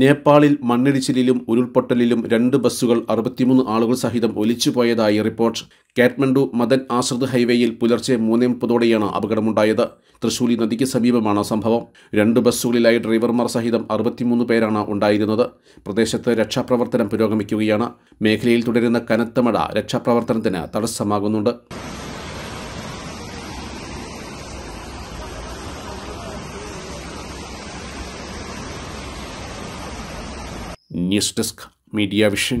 നേപ്പാളിൽ മണ്ണിടിച്ചിലും ഉരുൾപൊട്ടലിലും രണ്ട് ബസ്സുകൾ അറുപത്തിമൂന്ന് ആളുകൾ സഹിതം ഒലിച്ചുപോയതായി റിപ്പോർട്ട് കാഠ്മണ്ഡു മദൻ ആശ്രിത് ഹൈവേയിൽ പുലർച്ചെ മൂന്നേ മുപ്പതോടെയാണ് അപകടമുണ്ടായത് തൃശൂലി നദിക്ക് സമീപമാണ് സംഭവം രണ്ട് ബസ്സുകളിലായി ഡ്രൈവർമാർ സഹിതം അറുപത്തിമൂന്ന് പേരാണ് ഉണ്ടായിരുന്നത് പ്രദേശത്ത് രക്ഷാപ്രവർത്തനം പുരോഗമിക്കുകയാണ് മേഖലയിൽ തുടരുന്ന കനത്ത മഴ രക്ഷാപ്രവർത്തനത്തിന് തടസ്സമാകുന്നുണ്ട് ന്യൂസ് ഡെസ്ക് മീഡിയ വിഷൻ